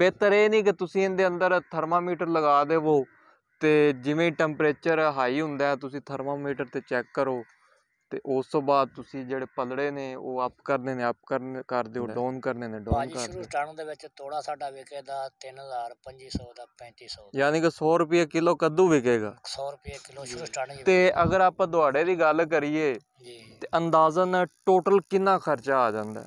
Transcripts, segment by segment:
ਬਿਹਤਰ ਇਹ ਨਹੀਂ ਕਿ ਤੁਸੀਂ ਇਹਦੇ ਅੰਦਰ ਥਰਮਾਮੀਟਰ ਲਗਾ ਦੇਵੋ ਤੇ ਜਿਵੇਂ ਟੈਂਪਰੇਚਰ ਹਾਈ ਹੁੰਦਾ ਤੁਸੀਂ ਥਰਮਾਮੀਟਰ ਤੇ ਚੈੱਕ ਕਰੋ ਤੇ ਉਸ ਤੋਂ ਬਾਅਦ ਤੁਸੀਂ ਜਿਹੜੇ ਪਲੜੇ ਨੇ ਉਹ ਅਪ ਕਰਨੇ ਨੇ ਅਪ ਕਰਨ ਕਰ ਦਿਓ ਡਾਊਨ ਕਰਨੇ ਨੇ ਡਾਊਨ ਕਰ ਦਿਓ ਸ਼ੁਰੂ ਦੇ ਵਿੱਚ ਤੋੜਾ ਸਾਡਾ ਵਿਕੇਦਾ 3500 ਦਾ 3500 ਯਾਨੀ ਕਿ 100 ਰੁਪਏ ਕਿਲੋ ਕੱਦੂ ਵਿਕੇਗਾ 100 ਰੁਪਏ ਕਿਲੋ ਸ਼ੁਰੂ ਸਟਾਰਟਿੰਗ ਤੇ ਅਗਰ ਆਪਾਂ ਦੁਆੜੇ ਦੀ ਗੱਲ ਕਰੀਏ ਤੇ ਅੰਦਾਜ਼ਨ ਟੋਟਲ ਕਿੰਨਾ ਖਰਚਾ ਆ ਜਾਂਦਾ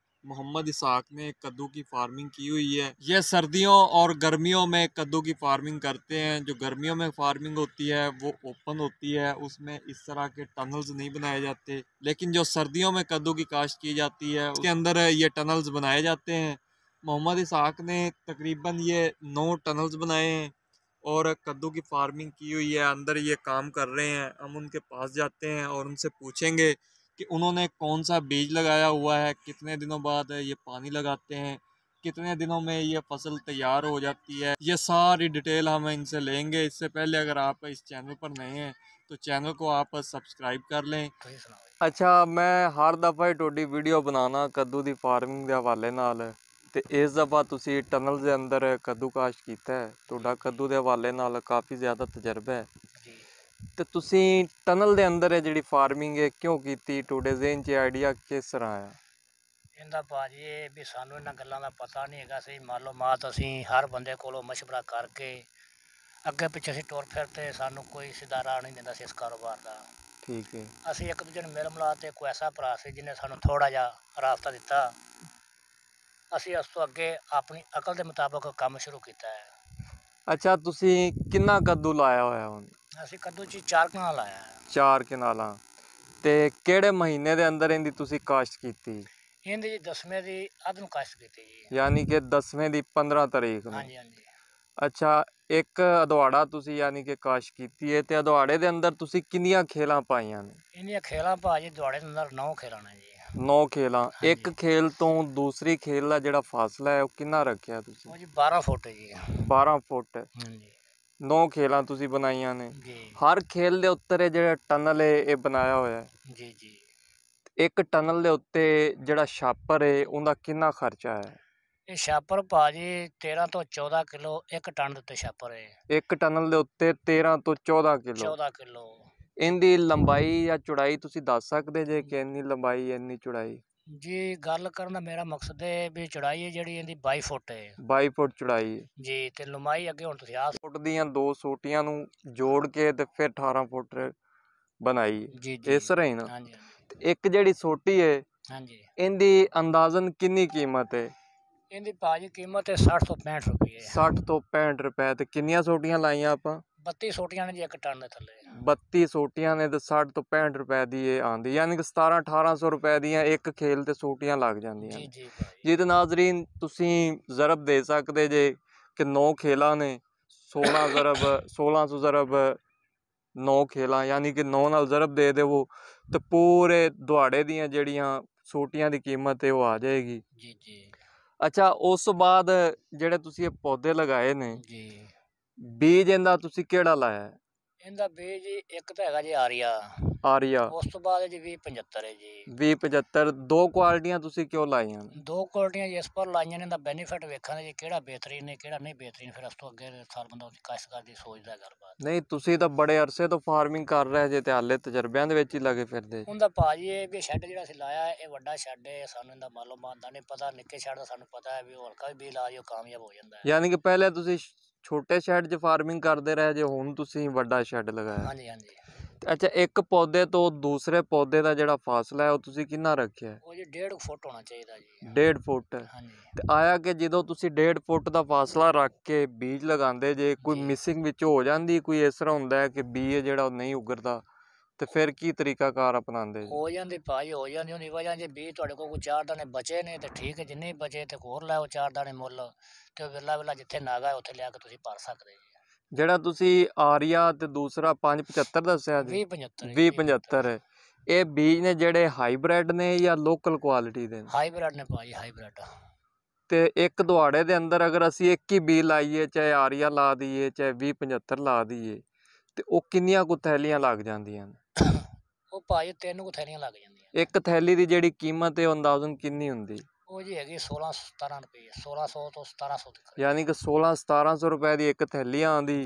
मोहम्मद इसाक ने कद्दू की फार्मिंग की हुई है ये सर्दियों और गर्मियों में कद्दू की फार्मिंग करते हैं जो गर्मियों में फार्मिंग होती है वो ओपन होती है उसमें इस तरह के टनल्स नहीं बनाए जाते लेकिन जो सर्दियों में कद्दू की काश्त की जाती है उसके अंदर ये टनल्स बनाए जाते हैं मोहम्मद इसाक ने तकरीबन ये नौ टनल्स बनाए हैं और कद्दू की फार्मिंग की हुई है अंदर ये काम कर रहे हैं हम उनके पास जाते हैं और उनसे पूछेंगे कि उन्होंने कौन सा बीज लगाया हुआ है कितने दिनों बाद ये पानी लगाते हैं कितने दिनों में ये फसल तैयार हो जाती है ये सारी डिटेल हम इनसे लेंगे इससे पहले अगर आप इस चैनल पर नए हैं तो चैनल को आप सब्सक्राइब कर लें अच्छा मैं हर दफ़ा ही ਵੀਡੀਓ वीडियो बनाना कद्दू की फार्मिंग के हवाले नाल ਇਸ ਦਫਾ ਤੁਸੀਂ ਟਨਲ ਦੇ अंदर कद्दू काश किया है तो कद्दू के हवाले नाल काफ़ी ज़्यादा तजर्बा है ਤੇ ਤੁਸੀਂ ਟਨਲ ਦੇ ਅੰਦਰ ਇਹ ਜਿਹੜੀ ਫਾਰਮਿੰਗ ਹੈ ਕਿਉਂ ਕੀਤੀ ਟੂਡੇ ਜ਼ੇਨ 'ਚ ਆਈਡੀਆ ਕਿਸ ਤਰ੍ਹਾਂ ਆਇਆ ਇਹਦਾ ਭਾਜੀ ਇਹ ਵੀ ਸਾਨੂੰ ਇਹਨਾਂ ਗੱਲਾਂ ਦਾ ਪਤਾ ਨਹੀਂ ਹੈਗਾ ਲਓ ਮਾਲੂਮਾਤ ਅਸੀਂ ਹਰ ਬੰਦੇ ਕੋਲੋਂ مشورہ ਕਰਕੇ ਅੱਗੇ ਪਿੱਛੇ ਅਸੀਂ ਟੁਰ ਫਿਰ ਤੇ ਸਾਨੂੰ ਕੋਈ ਸਿਦਾਰਾ ਨਹੀਂ ਦਿੰਦਾ ਸੀ ਇਸ ਕਾਰੋਬਾਰ ਦਾ ਠੀਕ ਹੈ ਅਸੀਂ ਇੱਕ ਦੂਜੇ ਨੂੰ ਮਿਲ ਮਿਲਾ ਤੇ ਕੋਈ ਐਸਾ ਭਰਾ ਸੀ ਜਿਹਨੇ ਸਾਨੂੰ ਥੋੜਾ ਜਿਹਾ ਰਾਸਤਾ ਦਿੱਤਾ ਅਸੀਂ ਉਸ ਤੋਂ ਅੱਗੇ ਆਪਣੀ ਅਕਲ ਦੇ ਮੁਤਾਬਕ ਕੰਮ ਸ਼ੁਰੂ ਕੀਤਾ ਹੈ ਅੱਛਾ ਤੁਸੀਂ ਕਿੰਨਾ ਕੱਦੂ ਲਾਇਆ ਹੋਇਆ ਹੁਣ ਅਸੀਂ ਕੱਦੂ ਚ ਚਾਰ ਕਨਾਲ ਆਇਆ ਚਾਰ ਕਨਾਲਾਂ ਤੇ ਕਿਹੜੇ ਮਹੀਨੇ ਦੇ ਅੰਦਰ ਇਹਦੀ ਤੁਸੀਂ ਕਾਸ਼ਤ ਕੀਤੀ ਇਹਦੇ ਜੀ 10ਵੇਂ ਦੀ ਅੱਧ ਨੂੰ ਕਾਸ਼ਤ ਕੀਤੀ ਜੀ ਯਾਨੀ ਕਿ 10ਵੇਂ ਦੀ 15 ਤਰੀਕ ਨੂੰ ਹਾਂਜੀ ਹਾਂਜੀ ਅੱਛਾ ਇੱਕ ਅਦਵਾੜਾ ਤੁਸੀਂ ਯਾਨੀ ਕਿ ਕਾਸ਼ ਕੀਤੀ ਹੈ ਤੇ ਅਦਵਾੜੇ ਦੇ ਅੰਦਰ ਤੁਸੀਂ ਕਿੰਨੀਆਂ ਖੇਲਾਂ ਪਾਈਆਂ ਨੇ ਇਹਨੀਆਂ ਖੇਲਾਂ ਭਾਜੀ ਦਵਾੜੇ ਦੇ ਅੰਦਰ 9 ਖੇਲਾਂ ਨੇ ਜੀ 9 ਖੇਲਾਂ ਇੱਕ ਖੇਲ ਤੋਂ ਦੂਸਰੀ ਖੇਲ ਦਾ ਜਿਹੜਾ ਫਾਸਲਾ ਹੈ ਉਹ ਕਿੰਨਾ ਰੱਖਿਆ ਤੁਸੀਂ ਉਹ ਜੀ 12 ਫੁੱਟ ਜੀ 12 ਫੁੱਟ ਹਾਂਜੀ ਨੌ ਖੇਲਾਂ ਤੁਸੀਂ ਬਣਾਈਆਂ ਨੇ ਹਰ ਖੇਲ ਦੇ ਉੱਤੇ ਜਿਹੜਾ ਟਨਲ ਇਹ ਬਣਾਇਆ ਹੋਇਆ ਹੈ ਜੀ ਜੀ ਇੱਕ ਟਨਲ ਦੇ ਉੱਤੇ ਜਿਹੜਾ ਛਾਪਰ ਹੈ ਉਹਦਾ ਕਿੰਨਾ ਖਰਚਾ ਹੈ ਇਹ ਛਾਪਰ ਭਾਜੀ 13 ਤੋਂ 14 ਕਿਲੋ ਇੱਕ ਟਨ ਦੇ ਉੱਤੇ ਛਾਪਰ ਹੈ ਇੱਕ ਟਨਲ ਦੇ ਉੱਤੇ 13 ਤੋਂ 14 ਕਿਲੋ 14 ਕਿਲੋ ਇਹਦੀ ਲੰਬਾਈ ਜਾਂ ਚੌੜਾਈ ਤੁਸੀਂ ਦੱਸ ਸਕਦੇ ਜੇ ਕਿ ਇੰਨੀ ਲੰਬਾਈ ਇੰਨੀ ਚੌੜਾਈ ਜੀ ਗੱਲ ਕਰਨ ਦਾ ਮੇਰਾ ਮਕਸਦ ਹੈ ਵੀ ਚੜਾਈ ਹੈ ਜਿਹੜੀ ਇਹਦੀ 22 ਫੁੱਟ ਹੈ 22 ਫੁੱਟ ਚੜਾਈ ਹੈ ਜੀ ਤੇ ਲੰਮਾਈ ਅੱਗੇ ਹੁਣ ਤੁਸੀਂ ਆਹ ਫੁੱਟ ਦੀਆਂ ਦੋ ਸੋਟੀਆਂ ਨੂੰ ਜੋੜ ਕੇ ਤੇ ਫਿਰ 18 ਫੁੱਟ ਬਣਾਈ ਜੀ ਜੀ ਇਸ ਤਰ੍ਹਾਂ ਹੀ ਨਾ ਹਾਂਜੀ ਤੇ ਇੱਕ ਜਿਹੜੀ ਸੋਟੀ ਹੈ ਹਾਂਜੀ ਇਹਦੀ ਅੰਦਾਜ਼ਨ ਕਿੰਨੀ ਕੀਮਤ ਹੈ ਇਹਦੀ ਭਾਜੀ ਕੀਮਤ ਹੈ 60 ਤੋਂ 65 ਰੁਪਏ 60 ਤੋਂ 65 ਰੁਪਏ ਤੇ ਕਿੰਨੀਆਂ ਸੋਟੀਆਂ ਲਾਈਆਂ ਆਪਾਂ 32 ਸੋਟੀਆਂ ਨੇ ਜੀ ਇੱਕ ਟਨ ਦੇ ਥੱਲੇ 32 ਸੋਟੀਆਂ ਨੇ ਤੇ 60 ਤੋਂ 65 ਰੁਪਏ ਦੀ ਇਹ ਆਂਦੀ ਯਾਨੀ ਕਿ 17 1800 ਰੁਪਏ ਦੀਆਂ ਇੱਕ ਖੇਲ ਤੇ ਸੋਟੀਆਂ ਲੱਗ ਜਾਂਦੀਆਂ ਜੀ ਜੀ ਜੀ ਤੇ ਨਾਜ਼ਰੀਨ ਤੁਸੀਂ ਜ਼ਰਬ ਦੇ ਸਕਦੇ ਜੇ ਕਿ 9 ਖੇਲਾਂ ਨੇ 16 ਜ਼ਰਬ 1600 ਜ਼ਰਬ 9 ਖੇਲਾਂ ਯਾਨੀ ਕਿ 9 ਨਾਲ ਜ਼ਰਬ ਦੇ ਦੇਵੋ ਤੇ ਪੂਰੇ ਦੁਹਾੜੇ ਦੀਆਂ ਜਿਹੜੀਆਂ ਸੋਟੀਆਂ ਦੀ ਕੀਮਤ ਤੇ ਉਹ ਆ ਜਾਏਗੀ ਜੀ ਜੀ ਅੱਛਾ ਉਸ ਤੋਂ ਬਾਅਦ ਜਿਹੜੇ ਤੁਸੀਂ ਇਹ ਪੌਦੇ ਲਗਾਏ ਨੇ ਜੀ ਬੀਜ ਇਹਦਾ ਤੁਸੀਂ ਕਿਹੜਾ ਲਾਇਆ ਹੈ? ਇਹਦਾ ਬੀਜ ਇੱਕ ਤਾਂ ਹੈਗਾ ਜੀ ਆਰੀਆ ਆਰੀਆ ਉਸ ਤੋਂ ਬਾਅਦ ਜੀ 2075 ਹੈ ਜੀ 2075 ਦੋ ਕੁਆਲਟੀਆਂ ਤੁਸੀਂ ਕਿਉਂ ਲਾਈਆਂ ਦੋ ਕੁਆਲਟੀਆਂ ਇਸ ਪਰ ਲਾਈਆਂ ਨੇ ਦਾ ਬੈਨੀਫਿਟ ਵੇਖਾਂਗੇ ਜੀ ਕਿਹੜਾ ਬਿਹਤਰੀਨ ਨੇ ਕਿਹੜਾ ਨਹੀਂ ਬਿਹਤਰੀਨ ਫਿਰ ਉਸ ਤੋਂ ਅੱਗੇ ਸਾਲ ਬੰਦਾ ਉਹਦੀ ਕਰਦੀ ਸੋਚਦਾ ਗੱਲ ਬਾਤ ਨਹੀਂ ਤੁਸੀਂ ਤਾਂ ਬੜੇ ਅਰਸੇ ਤੋਂ ਫਾਰਮਿੰਗ ਕਰ ਰਹੇ ਜੇ ਤੇ ਹਾਲੇ ਤਜਰਬਿਆਂ ਦੇ ਵਿੱਚ ਹੀ ਲੱਗੇ ਫਿਰਦੇ ਹੁੰਦਾ ਪਾ ਭਾਜੀ ਇਹ ਵੀ ਸ਼ੈੱਡ ਜਿਹੜਾ ਅਸੀਂ ਲਾਇਆ ਹੈ, ਇਹ ਵੱਡਾ ਸ਼ੈੱਡ ਹੈ ਸਾਨੂੰ ਇਹਦਾ ਮਾਲੂਮਾਤ ਦਾ ਨਹੀਂ ਪਤਾ ਨਿੱਕੇ ਸ਼ੈੱਡ ਦਾ ਸਾਨੂੰ ਪਤਾ ਹੈ ਵੀ ਹੋਰ ਹਲਕਾ ਵੀ ਬੀਜ ਲਾ ਉਹ ਕਾਮਯਾਬ ਹੋ ਜਾਂਦਾ ਹੈ ਯਾਨੀ ਕਿ ਪਹਿਲੇ ਤੁਸੀਂ ਛੋਟੇ ਸ਼ੈੱਡ 'ਚ ਫਾਰਮਿੰਗ ਕਰਦੇ ਰਹੇ ਜੇ ਹੁਣ ਤੁਸੀਂ ਵੱਡਾ ਸ਼ੈੱਡ ਲਗਾਇਆ ਹਾਂਜੀ ਹਾਂਜੀ ਅੱਛਾ ਇੱਕ ਪੌਦੇ ਤੋਂ ਦੂਸਰੇ ਪੌਦੇ ਦਾ ਜਿਹੜਾ ਫਾਸਲਾ ਹੈ ਉਹ ਤੁਸੀਂ ਕਿੰਨਾ ਰੱਖਿਆ ਉਹ ਜੀ 1.5 ਫੁੱਟ ਹੋਣਾ ਚਾਹੀਦਾ ਜੀ ਡੇਢ ਫੁੱਟ ਹਾਂਜੀ ਤੇ ਆਇਆ ਕਿ ਜਦੋਂ ਤੁਸੀਂ ਡੇਢ ਫੁੱਟ ਦਾ ਫਾਸਲਾ ਰੱਖ ਕੇ ਬੀਜ ਲਗਾਉਂਦੇ ਜੇ ਕੋਈ ਮਿਸਿੰਗ ਵਿੱਚ ਹੋ ਜਾਂਦੀ ਕੋਈ ਇਸ ਤਰ੍ਹਾਂ ਹੁੰਦਾ ਹੈ ਕਿ ਬੀਜ ਜਿਹੜਾ ਉਹ ਨਹੀਂ ਉਗਰਦਾ ਤੇ ਫਿਰ ਕੀ ਤਰੀਕਾਕਾਰ ਅਪਣਾਉਂਦੇ ਹੋ ਜਾਂਦੇ ਭਾਈ ਹੋ ਜਾਂਦੇ ਉਹਨੀ ਵਜ੍ਹਾ ਜੇ ਵੀ ਤੁਹਾਡੇ ਕੋਲ ਕੋਈ ਚਾਰ ਦਾਣੇ ਬਚੇ ਨੇ ਤੇ ਠੀਕ ਹੈ ਜਿੰਨੇ ਬਚੇ ਤੇ ਹੋਰ ਲਾਓ ਚਾਰ ਦਾਣੇ ਮੁੱਲ ਤੇ ਵਿਰਲਾ ਵਿਰਲਾ ਜਿੱਥੇ ਨਾਗਾ ਉੱਥੇ ਲਿਆ ਕੇ ਤੁਸੀਂ ਪਰ ਸਕਦੇ ਜੀ ਜਿਹੜਾ ਤੁਸੀਂ ਆਰੀਆ ਤੇ ਦੂਸਰਾ 575 ਦੱਸਿਆ ਜੀ 20 75 2075 ਇਹ ਬੀਜ ਨੇ ਜਿਹੜੇ ਹਾਈਬ੍ਰਿਡ ਨੇ ਜਾਂ ਲੋਕਲ ਕੁਆਲਿਟੀ ਦੇ ਨੇ ਹਾਈਬ੍ਰਿਡ ਨੇ ਭਾਈ ਹਾਈਬ੍ਰਿਡ ਤੇ ਇੱਕ ਦੁਆੜੇ ਦੇ ਅੰਦਰ ਅਗਰ ਅਸੀਂ ਇੱਕ ਹੀ ਬੀ ਲਾਈਏ ਚਾਹੇ ਆਰੀਆ ਲਾ ਦਈਏ ਚਾਹੇ 2075 ਲਾ ਦਈਏ ਤੇ ਉਹ ਕਿੰਨੀਆਂ ਕੁ ਥੈਲੀਆਂ ਲੱਗ ਜਾਂਦੀਆਂ ਨੇ ਉਹ ਭਾਜੀ ਤਿੰਨ ਕੁ ਥੈਲੀਆਂ ਲੱਗ ਜਾਂਦੀਆਂ ਇੱਕ ਥੈਲੀ ਦੀ ਜਿਹੜੀ ਕੀਮਤ ਹੈ ਅੰਦਾਜ਼ਨ ਕਿੰਨੀ ਹੁੰਦੀ ਉਹ ਜੀ ਹੈਗੀ 16 17 ਰੁਪਏ 1600 ਤੋਂ 1700 ਤੱਕ ਯਾਨੀ ਕਿ 16 1700 ਰੁਪਏ ਦੀ ਇੱਕ ਥੈਲੀ ਆਂਦੀ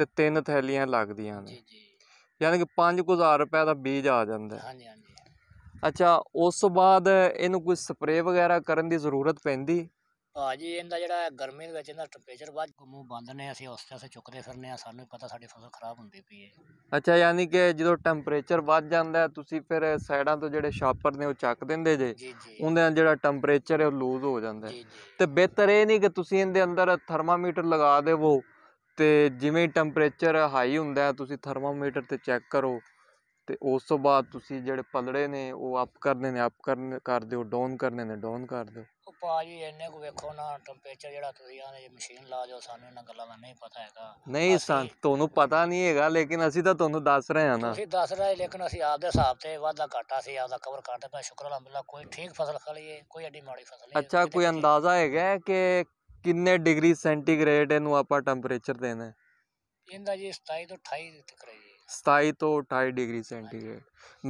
ਤੇ ਤਿੰਨ ਥੈਲੀਆਂ ਲੱਗਦੀਆਂ ਨੇ ਜੀ ਜੀ ਯਾਨੀ ਕਿ 5000 ਰੁਪਏ ਦਾ ਬੀਜ ਆ ਜਾਂਦਾ ਹਾਂਜੀ ਹਾਂਜੀ ਅੱਛਾ ਉਸ ਤੋਂ ਬਾਅਦ ਇਹਨੂੰ ਕੋਈ ਸਪਰੇਅ ਵਗੈਰਾ ਕਰਨ ਦੀ ਜ਼ਰੂਰਤ ਪੈਂਦੀ ਭਾਜੀ ਇਹਦਾ ਜਿਹੜਾ ਗਰਮੀ ਦੇ ਵਿੱਚ ਇਹਦਾ ਟੈਂਪਰੇਚਰ ਵੱਧ ਮੂੰਹ ਬੰਦ ਨੇ ਅਸੀਂ ਉਸ ਤਰ੍ਹਾਂ ਚੁੱਕਦੇ ਫਿਰਨੇ ਆ ਸਾਨੂੰ ਪਤਾ ਸਾਡੀ ਫਸਲ ਖਰਾਬ ਹੁੰਦੀ ਪਈ ਹੈ ਅੱਛਾ ਯਾਨੀ ਕਿ ਜਦੋਂ ਟੈਂਪਰੇਚਰ ਵੱਧ ਜਾਂਦਾ ਤੁਸੀਂ ਫਿਰ ਸਾਈਡਾਂ ਤੋਂ ਜਿਹੜੇ ਸ਼ਾਪਰ ਨੇ ਉਹ ਚੱਕ ਦਿੰਦੇ ਜੇ ਜੀ ਉਹਦੇ ਨਾਲ ਜਿਹੜਾ ਟੈਂਪਰੇਚਰ ਹੈ ਉਹ ਲੂਜ਼ ਹੋ ਜਾਂਦਾ ਹੈ। ਜੀ ਤੇ ਬਿਹਤਰ ਇਹ ਨਹੀਂ ਕਿ ਤੁਸੀਂ ਇਹਦੇ ਅੰਦਰ ਥਰਮਾਮੀਟਰ ਲਗਾ ਦੇਵੋ ਤੇ ਜਿਵੇਂ ਟੈਂਪਰੇਚਰ ਹਾਈ ਹੁੰਦਾ ਤੁਸੀਂ ਥਰਮਾਮੀਟਰ ਤੇ ਚੈੱਕ ਕਰੋ ਤੇ ਉਸ ਤੋਂ ਬਾਅਦ ਤੁਸੀਂ ਜਿਹੜੇ ਪਲੜੇ ਨੇ ਉਹ ਅਪ ਕਰਨੇ ਨੇ ਅਪ ਕਰਨ ਕਰ ਦਿਓ ਡਾਊਨ ਕਰਨੇ ਨੇ ਡਾਊਨ ਕਰ ਦਿਓ ਭਾਜੀ ਇੰਨੇ ਕੋ ਵੇਖੋ ਨਾ ਟੈਂਪਰੇਚਰ ਜਿਹੜਾ ਤੁਸੀਂ ਆਨੇ ਜੇ ਮਸ਼ੀਨ ਲਾ ਜਾਓ ਸਾਨੂੰ ਇਹਨਾਂ ਗੱਲਾਂ ਦਾ ਨਹੀਂ ਪਤਾ ਹੈਗਾ ਨਹੀਂ ਸਾਨ ਤੁਹਾਨੂੰ ਪਤਾ ਨਹੀਂ ਹੈਗਾ ਲੇਕਿਨ ਅਸੀਂ ਤਾਂ ਤੁਹਾਨੂੰ ਦੱਸ ਰਹੇ ਹਾਂ ਨਾ ਤੁਸੀਂ ਦੱਸ ਰਹੇ ਲੇਕਿਨ ਅਸੀਂ ਆਪਦੇ ਹਿਸਾਬ ਤੇ ਵਾਧਾ ਘਾਟਾ ਸੀ ਆਪਦਾ ਕਵਰ ਕਰਦੇ ਪਏ ਸ਼ੁਕਰ ਅਲਹਮਦੁਲਿਲਾ ਕੋਈ ਠੀਕ ਫਸਲ ਖਲੀਏ ਹੈ ਕੋਈ ਐਡੀ ਮਾੜੀ ਫਸਲ ਨਹੀਂ ਅੱਛਾ ਕੋਈ ਅੰਦਾਜ਼ਾ ਹੈਗਾ ਕਿ ਕਿੰਨੇ ਡਿਗਰੀ ਸੈਂਟੀਗ੍ਰੇਡ ਇਹਨੂੰ ਆਪਾਂ ਟੈਂਪਰੇਚਰ ਦੇਣਾ ਹੈ ਇਹਦਾ ਜੀ 27 ਤੋਂ 28 ਤੱਕ ਰਹੀ 27 ਤੋਂ 28 ਡਿਗਰੀ ਸੈਂਟੀਗ੍ਰੇਡ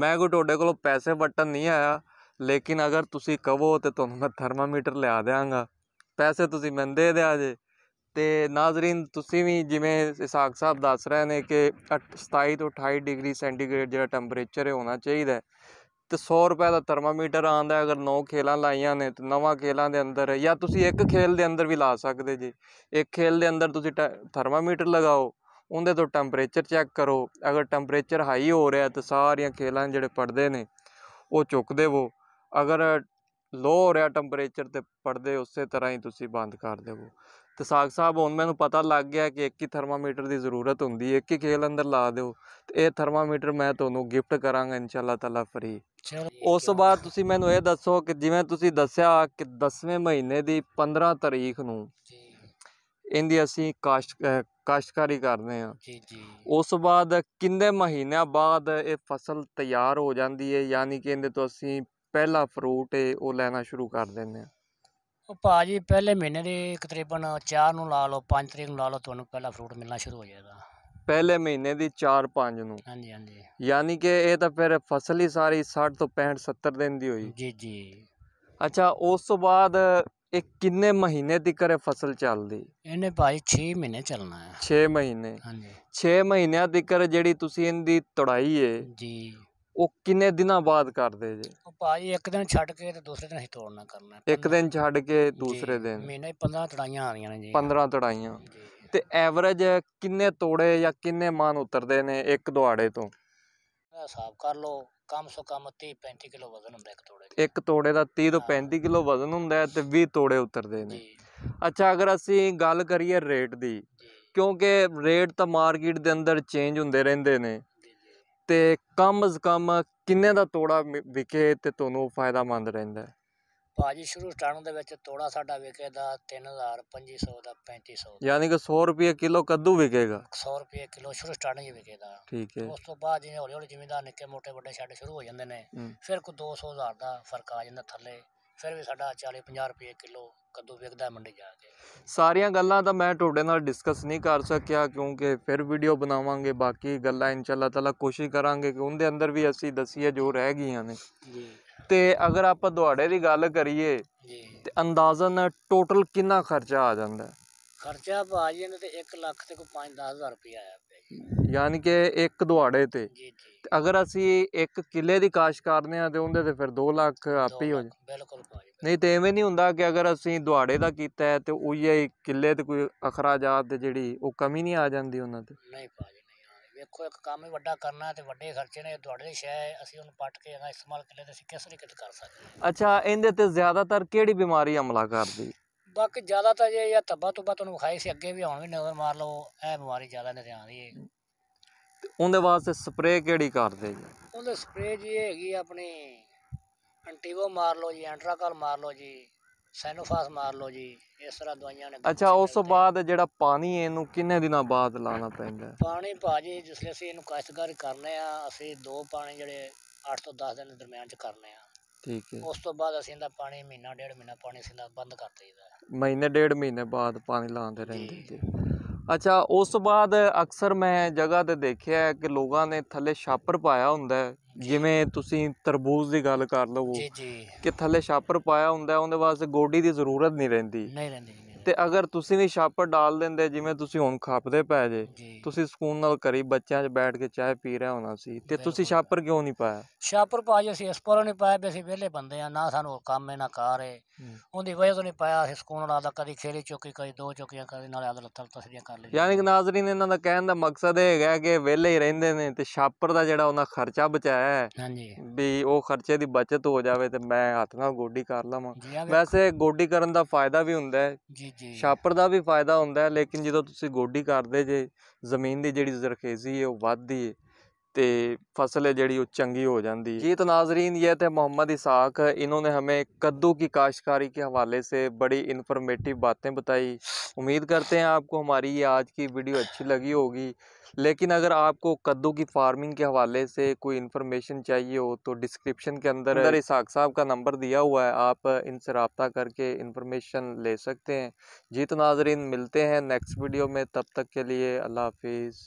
ਮੈਂ ਕੋ ਤੁਹਾਡੇ ਕੋਲੋਂ ਪੈਸੇ ਵਟਣ ਨਹੀਂ ਆਇਆ ਲੇਕਿਨ ਅਗਰ ਤੁਸੀਂ ਕਹੋ ਤੇ ਤੁਹਾਨੂੰ ਮੈਂ ਥਰਮਾਮੀਟਰ ਲਿਆ ਦੇਵਾਂਗਾ ਪੈਸੇ ਤੁਸੀਂ ਮੈਨੂੰ ਦੇ ਦਿਆ ਜੇ ਤੇ ਨਾਜ਼ਰੀਨ ਤੁਸੀਂ ਵੀ ਜਿਵੇਂ ਇਸਾਕ ਸਾਹਿਬ ਦੱਸ ਰਹੇ ਨੇ ਕਿ 27 ਤੋਂ 28 ਡਿਗਰੀ ਸੈਂਟੀਗ੍ਰੇਡ ਜਿਹੜਾ ਟੈਂਪਰੇਚਰ ਹੈ ਹੋਣਾ ਚਾਹੀਦਾ ਤੇ 100 ਰੁਪਏ ਦਾ ਥਰਮਾਮੀਟਰ ਆਂਦਾ ਅਗਰ 9 ਖੇਲਾਂ ਲਾਈਆਂ ਨੇ ਤੇ ਨਵਾਂ ਖੇਲਾਂ ਦੇ ਅੰਦਰ ਜਾਂ ਤੁਸੀਂ ਇੱਕ ਖੇਲ ਦੇ ਅੰਦਰ ਵੀ ਲਾ ਸਕਦੇ ਜੀ ਇੱਕ ਖੇਲ ਦੇ ਅੰਦਰ ਤੁਸੀਂ ਥਰਮਾਮੀਟਰ ਲਗਾਓ ਉਹਦੇ ਤੋਂ ਟੈਂਪਰੇਚਰ ਚੈੱਕ ਕਰੋ ਅਗਰ ਟੈਂਪਰੇਚਰ ਹਾਈ ਹੋ ਰਿਹਾ ਤੇ ਸਾਰੀਆਂ ਖੇਲਾਂ ਜਿਹੜੇ ਪੜਦੇ ਨੇ ਉਹ ਚੁੱਕ ਦੇਵੋ ਅਗਰ ਲੋ ਹੋ ਰਿਹਾ ਟੈਂਪਰੇਚਰ ਤੇ ਪਰਦੇ ਉਸੇ ਤਰ੍ਹਾਂ ਹੀ ਤੁਸੀਂ ਬੰਦ ਕਰ ਦੇਵੋ ਤੇ ਸਾਗ ਸਾਹਿਬ ਹੁਣ ਮੈਨੂੰ ਪਤਾ ਲੱਗ ਗਿਆ ਕਿ ਇੱਕ ਹੀ ਥਰਮਾਮੀਟਰ ਦੀ ਜ਼ਰੂਰਤ ਹੁੰਦੀ ਹੈ ਇੱਕ ਹੀ ਖੇਲ ਅੰਦਰ ਲਾ ਦਿਓ ਤੇ ਇਹ ਥਰਮਾਮੀਟਰ ਮੈਂ ਤੁਹਾਨੂੰ ਗਿਫਟ ਕਰਾਂਗਾ ਇਨਸ਼ਾਅੱਲਾ ਤਾਲਾ ਫਰੀ ਉਸ ਤੋਂ ਬਾਅਦ ਤੁਸੀਂ ਮੈਨੂੰ ਇਹ ਦੱਸੋ ਕਿ ਜਿਵੇਂ ਤੁਸੀਂ ਦੱਸਿਆ ਕਿ 10ਵੇਂ ਮਹੀਨੇ ਦੀ 15 ਤਾਰੀਖ ਨੂੰ ਜੀ ਇਹਦੀ ਅਸੀਂ ਕਾਸ਼ਤ ਕਾਸ਼ਤਕਾਰੀ ਕਰਦੇ ਆ ਜੀ ਜੀ ਉਸ ਤੋਂ ਬਾਅਦ ਕਿੰਨੇ ਮਹੀਨਿਆਂ ਬਾਅਦ ਇਹ ਫਸਲ ਤਿਆਰ ਹੋ ਜਾਂਦੀ ਹੈ ਯਾਨੀ ਕਿ ਇਹਦੇ ਤੋਂ ਅਸੀਂ ਪਹਿਲਾ ਫਰੂਟ ਏ ਉਹ ਲੈਣਾ ਸ਼ੁਰੂ ਕਰ ਦਿੰਦੇ ਆ ਉਹ ਭਾਜੀ ਪਹਿਲੇ ਮਹੀਨੇ ਦੇ ਤਕਰੀਬਨ 4 ਨੂੰ ਲਾ ਲਓ 5 ਤਰੀਕ ਨੂੰ ਲਾ ਲਓ ਤੁਹਾਨੂੰ ਪਹਿਲਾ ਫਰੂਟ ਮਿਲਣਾ ਸ਼ੁਰੂ ਹੋ ਜਾਏਗਾ ਪਹਿਲੇ ਮਹੀਨੇ ਦੀ 4-5 ਨੂੰ ਹਾਂਜੀ ਹਾਂਜੀ ਯਾਨੀ ਕਿ ਇਹ ਤਾਂ ਫਿਰ ਫਸਲ ਹੀ ਸਾਰੀ 60 ਤੋਂ 65 70 ਦਿਨ ਦੀ ਹੋਈ ਜੀ ਜੀ ਅੱਛਾ ਉਸ ਤੋਂ ਬਾਅਦ ਇਹ ਕਿੰਨੇ ਮਹੀਨੇ ਦੀ ਕਰੇ ਫਸਲ ਚੱਲਦੀ ਇਹਨੇ ਭਾਈ 6 ਮਹੀਨੇ ਚੱਲਣਾ ਹੈ 6 ਮਹੀਨੇ ਹਾਂਜੀ 6 ਮਹੀਨਿਆਂ ਦੀ ਕਰ ਜਿਹੜੀ ਤੁਸੀਂ ਇਹਦੀ ਤੜਾਈ ਏ ਜੀ ਉਹ ਕਿੰਨੇ ਦਿਨਾਂ ਬਾਅਦ ਕਰਦੇ ਜੀ ਉਹ ਇੱਕ ਦਿਨ ਛੱਡ ਕੇ ਤੇ ਦੂਸਰੇ ਦਿਨ ਅਸੀਂ ਤੋੜਨਾ ਕਰਨਾ ਇੱਕ ਦਿਨ ਛੱਡ ਕੇ ਦੂਸਰੇ ਦਿਨ ਮਹੀਨੇ 15 ਤੜਾਈਆਂ ਰਹੀਆਂ ਨੇ ਜੀ 15 ਤੜਾਈਆਂ ਤੇ ਐਵਰੇਜ ਕਿੰਨੇ ਤੋੜੇ ਜਾਂ ਕਿੰਨੇ ਮਾਨ ਉਤਰਦੇ ਨੇ ਇੱਕ ਦੁਆੜੇ ਤੋਂ ਹਿਸਾਬ ਕਰ ਲਓ ਕਮ ਸੋ ਕਮ 30 35 ਕਿਲੋ ਵਜ਼ਨ ਹੁੰਦਾ ਇੱਕ ਤੋੜੇ ਦਾ ਇੱਕ ਤੋੜੇ ਦਾ 30 ਤੋਂ 35 ਕਿਲੋ ਵਜ਼ਨ ਹੁੰਦਾ ਤੇ 20 ਤੋੜੇ ਉਤਰਦੇ ਨੇ ਅੱਛਾ ਅਗਰ ਅਸੀਂ ਗੱਲ ਕਰੀਏ ਰੇਟ ਦੀ ਕਿਉਂਕਿ ਰੇਟ ਤਾਂ ਮਾਰਕੀਟ ਦੇ ਅੰਦਰ ਚੇਂਜ ਹੁੰਦੇ ਰਹਿੰਦੇ ਨੇ ਤੇ ਕਮ ਅਜ਼ ਕਮ ਕਿੰਨੇ ਦਾ ਤੋੜਾ ਵਿਕੇ ਤੇ ਤੁਹਾਨੂੰ ਫਾਇਦਾਮੰਦ ਰਹਿੰਦਾ ਭਾਜੀ ਸ਼ੁਰੂ ਸਟਾਰਟ ਦੇ ਵਿੱਚ ਤੋੜਾ ਸਾਡਾ ਵਿਕੇ ਦਾ 3500 ਦਾ 3500 ਦਾ ਯਾਨੀ ਕਿ 100 ਰੁਪਏ ਕਿਲੋ ਕੱਦੂ ਵਿਕੇਗਾ 100 ਰੁਪਏ ਕਿਲੋ ਸ਼ੁਰੂ ਸਟਾਰਟਿੰਗ ਹੀ ਵਿਕੇਦਾ ਠੀਕ ਹੈ ਉਸ ਤੋਂ ਬਾਅਦ ਜਿਵੇਂ ਹੌਲੀ ਹੌਲੀ ਦਾ ਨਿੱਕੇ ਮੋਟੇ ਵੱਡੇ ਛੱਡ ਸ਼ੁਰੂ ਹੋ ਜਾਂਦੇ ਨੇ ਫਿਰ ਕੋ 200 ਹਜ਼ਾਰ ਦਾ ਫਰਕ ਆ ਜਾਂਦਾ ਥੱਲੇ ਫਿਰ ਵੀ ਸਾਡਾ 40 50 ਰੁਪਏ ਕਿਲੋ ਕਦੋਂ ਵੇਖਦਾ ਮੰਡੀ ਜਾ ਕੇ ਸਾਰੀਆਂ ਗੱਲਾਂ ਤਾਂ ਮੈਂ ਤੁਹਾਡੇ ਨਾਲ ਡਿਸਕਸ ਨਹੀਂ ਕਰ ਸਕਿਆ ਕਿਉਂਕਿ ਫਿਰ ਵੀਡੀਓ ਬਣਾਵਾਂਗੇ ਬਾਕੀ ਗੱਲਾਂ ਇਨਸ਼ਾਅੱਲਾ ਤਾਲਾ ਕੋਸ਼ਿਸ਼ ਕਰਾਂਗੇ ਕਿ ਉਹਦੇ ਅੰਦਰ ਵੀ ਅਸੀਂ ਦਸੀਏ ਜੋ ਰਹਿ ਗਈਆਂ ਨੇ ਜੀ ਤੇ ਅਗਰ ਆਪਾਂ ਤੁਹਾਡੇ ਦੀ ਗੱਲ ਕਰੀਏ ਜੀ ਤੇ ਅੰਦਾਜ਼ਨ ਟੋਟਲ ਕਿੰਨਾ ਖਰਚਾ ਆ ਜਾਂਦਾ ਖਰਚਾ ਭਾਜੀ ਜਾਂਦਾ ਤੇ 1 ਲੱਖ ਤੇ ਕੋਈ 5-10000 ਰੁਪਏ ਆਇਆ ਪਿਆ ਯਾਨੀ ਕਿ ਇੱਕ ਦੁਆੜੇ ਤੇ ਜੀ ਜੀ ਅਗਰ ਅਸੀਂ ਇੱਕ ਕਿੱਲੇ ਦੀ ਕਾਸ਼ ਕਰਦੇ ਆ ਤੇ ਉਹਦੇ ਤੇ ਫਿਰ 2 ਲੱਖ ਆਪੇ ਹੋ ਜਾ ਬਿਲਕੁਲ ਨਹੀਂ ਤੇ ਐਵੇਂ ਨਹੀਂ ਹੁੰਦਾ ਕਿ ਅਗਰ ਅਸੀਂ ਦੁਹਾੜੇ ਦਾ ਕੀਤਾ ਹੈ ਤੇ ਉਹ ਹੀ ਕਿੱਲੇ 'ਤੇ ਕੋਈ ਅਖਰਾਜਾਤ ਜਿਹੜੀ ਉਹ ਕਮੀ ਨਹੀਂ ਆ ਜਾਂਦੀ ਉਹਨਾਂ 'ਤੇ ਨਹੀਂ ਭਾਜੀ ਨਹੀਂ ਆ ਵੇਖੋ ਇੱਕ ਕੰਮ ਹੀ ਵੱਡਾ ਕਰਨਾ ਤੇ ਵੱਡੇ ਖਰਚੇ ਨੇ ਦੁਹਾੜੇ ਦੇ ਸ਼ੈ ਅਸੀਂ ਉਹਨੂੰ ਪੱਟ ਕੇ ਇਹਦਾ ਇਸਤੇਮਾਲ ਕਿੱਲੇ ਤੇ ਅਸੀਂ ਕਿਸ ਤਰੀਕੇ ਤੇ ਕਰ ਸਕਦੇ ਅੱਛਾ ਇਹਦੇ ਤੇ ਜ਼ਿਆਦਾਤਰ ਕਿਹੜੀ ਬਿਮਾਰੀ ਹਮਲਾ ਕਰਦੀ ਬਾਕੀ ਜ਼ਿਆਦਾ ਤਾਂ ਜੇ ਜਾਂ ਤੱਬਾ ਤੁਬਾ ਤੁਹਾਨੂੰ ਵਿਖਾਈ ਸੀ ਅੱਗੇ ਵੀ ਹੁਣ ਵੀ ਨਜ਼ਰ ਮਾਰ ਲਓ ਇਹ ਬਿਮਾਰੀ ਜ਼ਿਆਦਾ ਨੇ ਆਉਂਦੀ ਹੈ ਉਹਦੇ ਵਾਸਤੇ ਸਪਰੇਅ ਕਿਹੜੀ ਕਰਦੇ ਜੀ ਉਹਦੇ ਸਪਰੇਅ ਜੀ ਹੈਗੀ ਆਪਣੀ ਐਂਟੀਗੋ ਮਾਰ ਲਓ ਜੀ ਐਂਟਰਾਕਲ ਮਾਰ ਲਓ ਜੀ ਸੈਨੋਫਾਸ ਮਾਰ ਲਓ ਜੀ ਇਸ ਤਰ੍ਹਾਂ ਦਵਾਈਆਂ ਨੇ ਅੱਛਾ ਉਸ ਤੋਂ ਬਾਅਦ ਜਿਹੜਾ ਪਾਣੀ ਇਹਨੂੰ ਕਿੰਨੇ ਦਿਨਾਂ ਬਾਅਦ ਲਾਣਾ ਪੈਂਦਾ ਪਾਣੀ ਭਾਜੀ ਜਿਸ ਅਸੀਂ ਇਹਨੂੰ ਕਾਸ਼ਤਕਾਰ ਕਰਨੇ ਆ ਅਸੀਂ ਦੋ ਪਾਣੀ ਜਿਹੜੇ 8 ਤੋਂ 10 ਦਿਨ ਦੇ ਦਰਮਿਆਨ ਚ ਕਰਨੇ ਆ ਠੀਕ ਹੈ ਉਸ ਤੋਂ ਬਾਅਦ ਅਸੀਂ ਇਹਦਾ ਪਾਣੀ ਮਹੀਨਾ ਡੇਢ ਮਹੀਨਾ ਪਾਣੀ ਅਸੀਂ ਬੰਦ ਕਰ ਦਈਦਾ ਮਹੀਨੇ ਡੇਢ ਮਹੀਨੇ ਬਾਅਦ ਪਾਣੀ ਲਾਉਂਦੇ ਰਹਿੰਦੇ ਜੀ ਅੱਛਾ ਉਸ ਤੋਂ ਬਾਅਦ ਅਕਸਰ ਮੈਂ ਜਗ੍ਹਾ ਤੇ ਦੇਖਿਆ ਕਿ ਲੋਕਾਂ ਨੇ ਥੱਲੇ ਛਾਪਰ ਪਾਇਆ ਹੁੰਦਾ ਹੈ ਜਿਵੇਂ ਤੁਸੀਂ ਤਰਬੂਜ ਦੀ ਗੱਲ ਕਰ ਲਵੋ ਜੀ ਜੀ ਕਿ ਥੱਲੇ ਛਾਪਰ ਪਾਇਆ ਹੁੰਦਾ ਉਹਦੇ ਵਾਸਤੇ ਗੋਡੀ ਦੀ ਜ਼ਰੂਰਤ ਨਹੀਂ ਰਹਿੰਦੀ ਨਹੀਂ ਰਹਿੰਦੀ ਤੇ ਅਗਰ ਤੁਸੀਂ ਵੀ ਛਾਪਰ ਡਾਲ ਦਿੰਦੇ ਜਿਵੇਂ ਤੁਸੀਂ ਹੁਣ ਖਾਪਦੇ ਪੈ ਜੇ ਤੁਸੀਂ ਸਕੂਨ ਨਾਲ ਕਰੀ ਬੱਚਿਆਂ 'ਚ ਬੈਠ ਕੇ ਚਾਹ ਪੀ ਰਿਹਾ ਹੋਣਾ ਸੀ ਤੇ ਤੁਸੀਂ ਛਾਪਰ ਕਿਉਂ ਨਹੀਂ ਪਾਇਆ ਛਾਪਰ ਪਾਜ ਅਸੀਂ ਇਸ ਨਹੀਂ ਪਾਇਆ ਵੀ ਅਸੀਂ ਵਿਹਲੇ ਬੰਦੇ ਆ ਨਾ ਸਾਨੂੰ ਕੰਮ ਹੈ ਨਾ ਕਾਰ ਹੈ ਉਹਦੀ ਵਜ੍ਹਾ ਤੋਂ ਨਹੀਂ ਪਾਇਆ ਅਸੀਂ ਸਕੂਨ ਨਾਲ ਦਾ ਕਦੀ ਖੇੜੀ ਚੁੱਕੀ ਕਦੀ ਦੋ ਚੁੱਕੀਆਂ ਕਦੀ ਨਾਲ ਆਦਲ ਤਲ ਤਸਰੀਆਂ ਕਰ ਲਈ ਯਾਨੀ ਕਿ ਨਾਜ਼ਰੀਨ ਇਹਨਾਂ ਦਾ ਕਹਿਣ ਦਾ ਮਕਸਦ ਇਹ ਹੈਗਾ ਕਿ ਵਿਹਲੇ ਹੀ ਰਹਿੰਦੇ ਨੇ ਤੇ ਛਾਪਰ ਦਾ ਜਿਹੜਾ ਉਹਨਾਂ ਖਰਚਾ ਬਚਾਇਆ ਹੈ ਹਾਂਜੀ ਵੀ ਉਹ ਖਰਚੇ ਦੀ ਬਚਤ ਹੋ ਜਾਵੇ ਤੇ ਮੈਂ ਹੱਥ ਨਾਲ ਗੋਡੀ ਕਰ ਲਵਾਂ ਵੈਸੇ ਗੋਡੀ ਕਰਨ ਦਾ ਫਾਇਦਾ ਵੀ ਹੁੰਦਾ ਹੈ ਜੀ ਛਾਪਰ ਦਾ ਵੀ ਫਾਇਦਾ ਹੁੰਦਾ ਲੇਕਿਨ ਜਦੋਂ ਤੁਸੀਂ ਗੋਡੀ ਕਰਦੇ ਜੇ ਜ਼ਮੀਨ ਦੀ ਜਿਹੜੀ ਜ਼ਰਖੇਜ਼ੀ ਹੈ ਉਹ ਵੱਧਦੀ ਹੈ तो फसल है जी वो चंगी हो जाती है ये तो नाजरीन ये थे मोहम्मद इसाक इन्होंने हमें कद्दू की काश्तकारी के हवाले से बड़ी इन्फॉर्मेटिव बातें बताई उम्मीद करते हैं आपको हमारी ये आज की वीडियो अच्छी लगी होगी लेकिन अगर आपको कद्दू की फार्मिंग के हवाले से कोई इन्फॉर्मेशन चाहिए हो तो डिस्क्रिप्शन के अंदर अगर इसाक साहब का नंबर दिया हुआ है आप इनसे रबता करके इन्फॉर्मेशन ले सकते हैं जी तो नाजरीन मिलते हैं नेक्स्ट वीडियो में तब तक के लिए अल्लाह हाफिज़